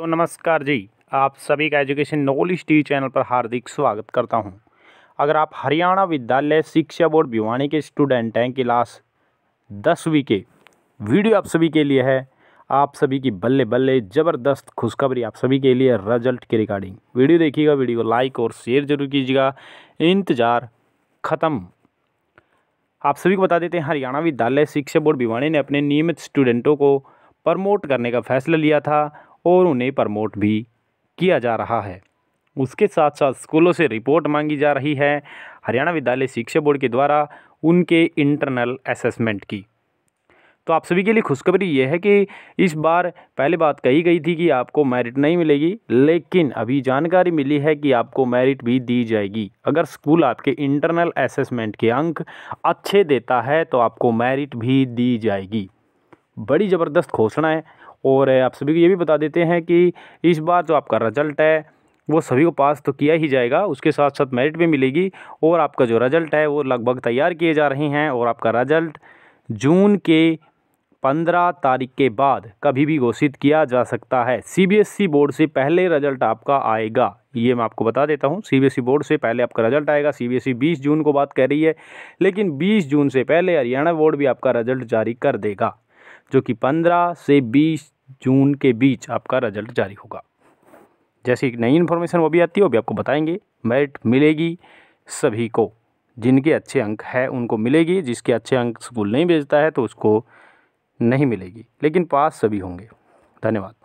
तो नमस्कार जी आप सभी का एजुकेशन नॉलेज टी चैनल पर हार्दिक स्वागत करता हूं। अगर आप हरियाणा विद्यालय शिक्षा बोर्ड भिवानी के स्टूडेंट हैं क्लास दसवीं के वीडियो आप सभी के लिए है आप सभी की बल्ले बल्ले ज़बरदस्त खुशखबरी आप सभी के लिए रिजल्ट के रिगार्डिंग वीडियो देखिएगा वीडियो को लाइक और शेयर जरूर कीजिएगा इंतज़ार ख़त्म आप सभी को बता देते हैं हरियाणा विद्यालय शिक्षा बोर्ड भिवानी ने अपने नियमित स्टूडेंटों को प्रमोट करने का फैसला लिया था और उन्हें प्रमोट भी किया जा रहा है उसके साथ साथ स्कूलों से रिपोर्ट मांगी जा रही है हरियाणा विद्यालय शिक्षा बोर्ड के द्वारा उनके इंटरनल असेसमेंट की तो आप सभी के लिए खुशखबरी ये है कि इस बार पहले बात कही गई थी कि आपको मेरिट नहीं मिलेगी लेकिन अभी जानकारी मिली है कि आपको मेरिट भी दी जाएगी अगर स्कूल आपके इंटरनल असेसमेंट के अंक अच्छे देता है तो आपको मेरिट भी दी जाएगी बड़ी ज़बरदस्त घोषणा है और आप सभी को ये भी बता देते हैं कि इस बार जो तो आपका रिजल्ट है वो सभी को पास तो किया ही जाएगा उसके साथ साथ मेरिट भी मिलेगी और आपका जो रिजल्ट है वो लगभग तैयार किए जा रहे हैं और आपका रिजल्ट जून के पंद्रह तारीख के बाद कभी भी घोषित किया जा सकता है सीबीएसई बोर्ड e से पहले रिजल्ट आपका आएगा ये मैं आपको बता देता हूँ सीबीएसई बोर्ड e से पहले आपका रिजल्ट आएगा सीबीएसई e बीस जून को बात कह रही है लेकिन बीस जून से पहले हरियाणा बोर्ड भी आपका रिजल्ट जारी कर देगा जो कि 15 से 20 जून के बीच आपका रिजल्ट जारी होगा जैसे नई इन्फॉर्मेशन वो भी आती है वो भी आपको बताएंगे मेरिट मिलेगी सभी को जिनके अच्छे अंक है उनको मिलेगी जिसके अच्छे अंक स्कूल नहीं भेजता है तो उसको नहीं मिलेगी लेकिन पास सभी होंगे धन्यवाद